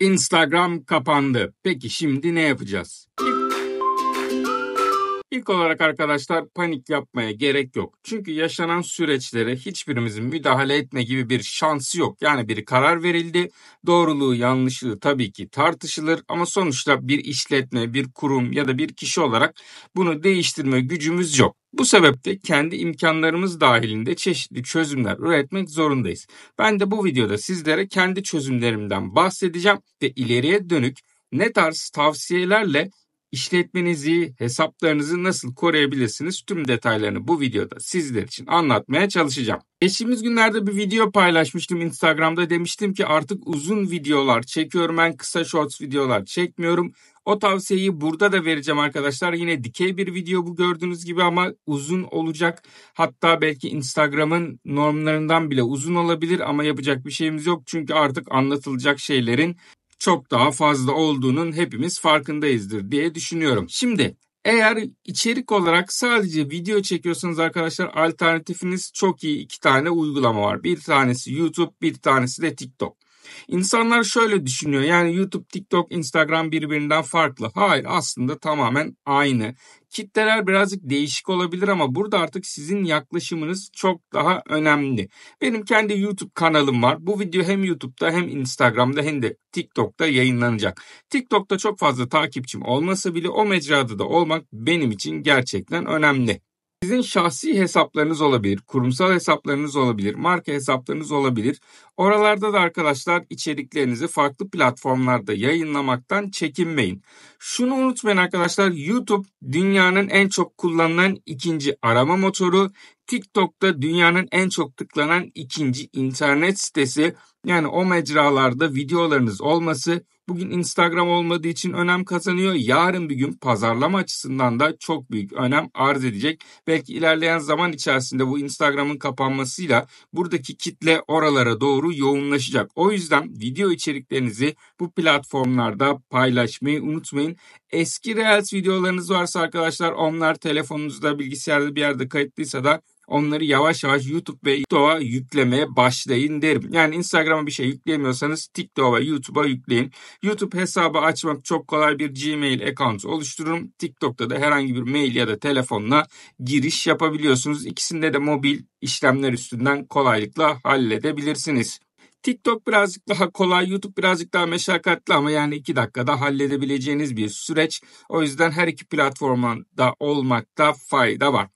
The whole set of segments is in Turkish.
Instagram kapandı. Peki şimdi ne yapacağız? İlk olarak arkadaşlar panik yapmaya gerek yok. Çünkü yaşanan süreçlere hiçbirimizin müdahale etme gibi bir şansı yok. Yani bir karar verildi. Doğruluğu yanlışlığı tabii ki tartışılır ama sonuçta bir işletme, bir kurum ya da bir kişi olarak bunu değiştirme gücümüz yok. Bu sebeple kendi imkanlarımız dahilinde çeşitli çözümler üretmek zorundayız. Ben de bu videoda sizlere kendi çözümlerimden bahsedeceğim ve ileriye dönük ne tarz tavsiyelerle işletmenizi, hesaplarınızı nasıl koruyabilirsiniz? Tüm detaylarını bu videoda sizler için anlatmaya çalışacağım. Geçtiğimiz günlerde bir video paylaşmıştım Instagram'da demiştim ki artık uzun videolar çekiyorum ben kısa shorts videolar çekmiyorum. O tavsiyeyi burada da vereceğim arkadaşlar. Yine dikey bir video bu gördüğünüz gibi ama uzun olacak. Hatta belki Instagram'ın normlarından bile uzun olabilir ama yapacak bir şeyimiz yok. Çünkü artık anlatılacak şeylerin çok daha fazla olduğunun hepimiz farkındayızdır diye düşünüyorum. Şimdi eğer içerik olarak sadece video çekiyorsanız arkadaşlar alternatifiniz çok iyi iki tane uygulama var. Bir tanesi YouTube, bir tanesi de TikTok. İnsanlar şöyle düşünüyor yani YouTube, TikTok, Instagram birbirinden farklı. Hayır aslında tamamen aynı. Kitleler birazcık değişik olabilir ama burada artık sizin yaklaşımınız çok daha önemli. Benim kendi YouTube kanalım var. Bu video hem YouTube'da hem Instagram'da hem de TikTok'ta yayınlanacak. TikTok'ta çok fazla takipçim olmasa bile o mecrada da olmak benim için gerçekten önemli. Sizin şahsi hesaplarınız olabilir, kurumsal hesaplarınız olabilir, marka hesaplarınız olabilir. Oralarda da arkadaşlar içeriklerinizi farklı platformlarda yayınlamaktan çekinmeyin. Şunu unutmayın arkadaşlar YouTube dünyanın en çok kullanılan ikinci arama motoru. TikTok'ta dünyanın en çok tıklanan ikinci internet sitesi. Yani o mecralarda videolarınız olması bugün Instagram olmadığı için önem kazanıyor. Yarın bir gün pazarlama açısından da çok büyük önem arz edecek. Belki ilerleyen zaman içerisinde bu Instagram'ın kapanmasıyla buradaki kitle oralara doğru yoğunlaşacak. O yüzden video içeriklerinizi bu platformlarda paylaşmayı unutmayın. Eski Reels videolarınız varsa arkadaşlar onlar telefonunuzda bilgisayarda bir yerde kayıtlıysa da onları yavaş yavaş YouTube ve TikTok'a yüklemeye başlayın derim. Yani Instagram'a bir şey yükleyemiyorsanız TikTok'a ve YouTube'a yükleyin. YouTube hesabı açmak çok kolay bir Gmail account oluştururum. TikTok'ta da herhangi bir mail ya da telefonla giriş yapabiliyorsunuz. İkisinde de mobil işlemler üstünden kolaylıkla halledebilirsiniz. TikTok birazcık daha kolay, YouTube birazcık daha meşakkatli ama yani 2 dakikada halledebileceğiniz bir süreç. O yüzden her iki platformda olmakta fayda var.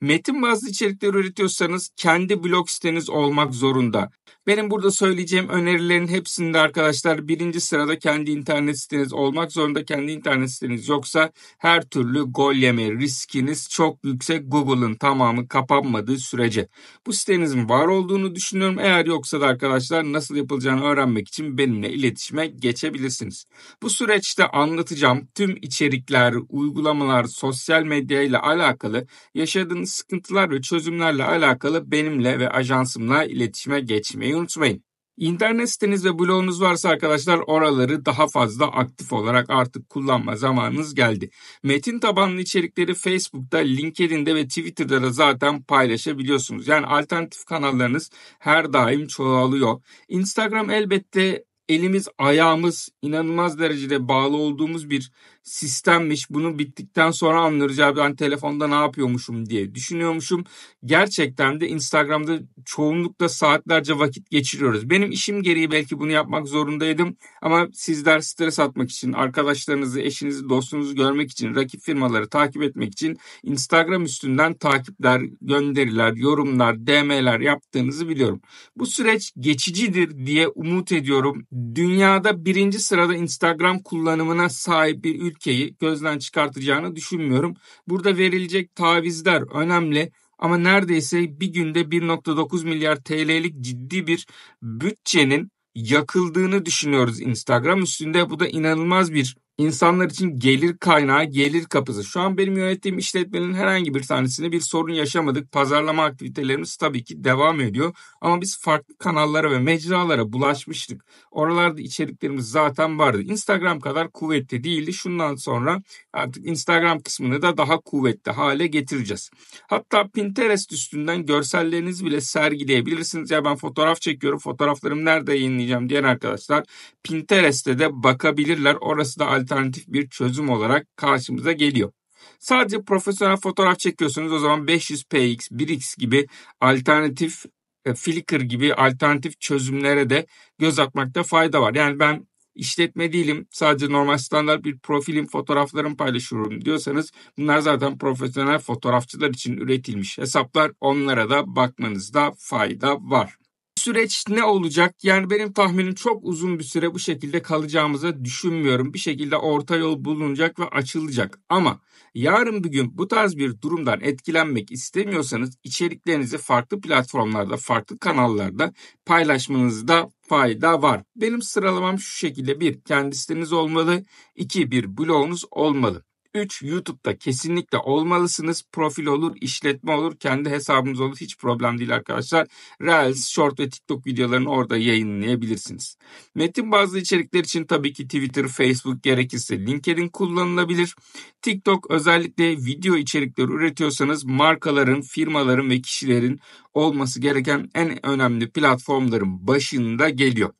Metin bazı içerikler üretiyorsanız kendi blog siteniz olmak zorunda. Benim burada söyleyeceğim önerilerin hepsinde arkadaşlar birinci sırada kendi internet siteniz olmak zorunda. Kendi internet siteniz yoksa her türlü gol yeme riskiniz çok yüksek. Google'ın tamamı kapanmadığı sürece. Bu sitenizin var olduğunu düşünüyorum. Eğer yoksa da arkadaşlar nasıl yapılacağını öğrenmek için benimle iletişime geçebilirsiniz. Bu süreçte anlatacağım tüm içerikler, uygulamalar, sosyal medya ile alakalı yaşa yaşadığınız sıkıntılar ve çözümlerle alakalı benimle ve ajansımla iletişime geçmeyi unutmayın. İnternet siteniz ve blogunuz varsa arkadaşlar oraları daha fazla aktif olarak artık kullanma zamanınız geldi. Metin tabanlı içerikleri Facebook'ta, LinkedIn'de ve Twitter'da da zaten paylaşabiliyorsunuz. Yani alternatif kanallarınız her daim çoğalıyor. Instagram elbette elimiz ayağımız inanılmaz derecede bağlı olduğumuz bir sistemmiş. Bunu bittikten sonra anlayacağı ben telefonda ne yapıyormuşum diye düşünüyormuşum. Gerçekten de Instagram'da çoğunlukla saatlerce vakit geçiriyoruz. Benim işim gereği belki bunu yapmak zorundaydım ama sizler stres atmak için, arkadaşlarınızı, eşinizi, dostunuzu görmek için, rakip firmaları takip etmek için Instagram üstünden takipler, gönderiler, yorumlar, DM'ler yaptığınızı biliyorum. Bu süreç geçicidir diye umut ediyorum. Dünyada birinci sırada Instagram kullanımına sahip bir ülke ülkeyi gözden çıkartacağını düşünmüyorum. Burada verilecek tavizler önemli ama neredeyse bir günde 1.9 milyar TL'lik ciddi bir bütçenin yakıldığını düşünüyoruz Instagram üstünde. Bu da inanılmaz bir insanlar için gelir kaynağı, gelir kapısı. Şu an benim yönettiğim işletmenin herhangi bir tanesinde bir sorun yaşamadık. Pazarlama aktivitelerimiz tabii ki devam ediyor. Ama biz farklı kanallara ve mecralara bulaşmıştık. Oralarda içeriklerimiz zaten vardı. Instagram kadar kuvvetli değildi. Şundan sonra artık Instagram kısmını da daha kuvvetli hale getireceğiz. Hatta Pinterest üstünden görsellerinizi bile sergileyebilirsiniz. Ya ben fotoğraf çekiyorum, fotoğraflarımı nerede yayınlayacağım diyen arkadaşlar Pinterest'te de bakabilirler. Orası da alternatif alternatif bir çözüm olarak karşımıza geliyor. Sadece profesyonel fotoğraf çekiyorsunuz o zaman 500px, 1x gibi alternatif e, Flickr gibi alternatif çözümlere de göz atmakta fayda var. Yani ben işletme değilim sadece normal standart bir profilim fotoğraflarımı paylaşıyorum diyorsanız bunlar zaten profesyonel fotoğrafçılar için üretilmiş hesaplar onlara da bakmanızda fayda var süreç ne olacak? Yani benim tahminim çok uzun bir süre bu şekilde kalacağımızı düşünmüyorum. Bir şekilde orta yol bulunacak ve açılacak. Ama yarın bir gün bu tarz bir durumdan etkilenmek istemiyorsanız içeriklerinizi farklı platformlarda, farklı kanallarda paylaşmanızda fayda var. Benim sıralamam şu şekilde. bir Kendi siteniz olmalı. iki Bir blogunuz olmalı. 3 YouTube'da kesinlikle olmalısınız. Profil olur, işletme olur, kendi hesabınız olur. Hiç problem değil arkadaşlar. Reels, Short ve TikTok videolarını orada yayınlayabilirsiniz. Metin bazı içerikler için tabii ki Twitter, Facebook gerekirse LinkedIn kullanılabilir. TikTok özellikle video içerikleri üretiyorsanız markaların, firmaların ve kişilerin olması gereken en önemli platformların başında geliyor.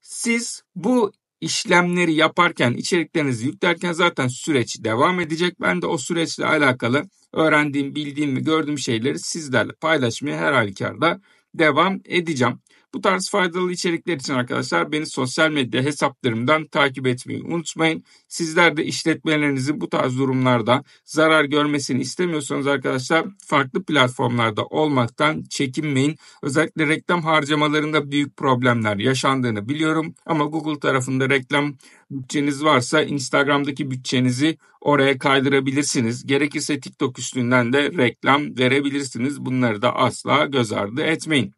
Siz bu işlemleri yaparken, içeriklerinizi yüklerken zaten süreç devam edecek. Ben de o süreçle alakalı öğrendiğim, bildiğim ve gördüğüm şeyleri sizlerle paylaşmaya her halükarda devam edeceğim. Bu tarz faydalı içerikler için arkadaşlar beni sosyal medya hesaplarımdan takip etmeyi unutmayın. Sizler de işletmelerinizin bu tarz durumlarda zarar görmesini istemiyorsanız arkadaşlar farklı platformlarda olmaktan çekinmeyin. Özellikle reklam harcamalarında büyük problemler yaşandığını biliyorum ama Google tarafında reklam bütçeniz varsa Instagram'daki bütçenizi oraya kaydırabilirsiniz. Gerekirse TikTok üstünden de reklam verebilirsiniz. Bunları da asla göz ardı etmeyin.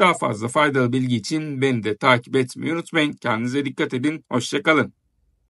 Daha fazla faydalı bilgi için beni de takip etmeyi unutmayın. Kendinize dikkat edin. Hoşçakalın.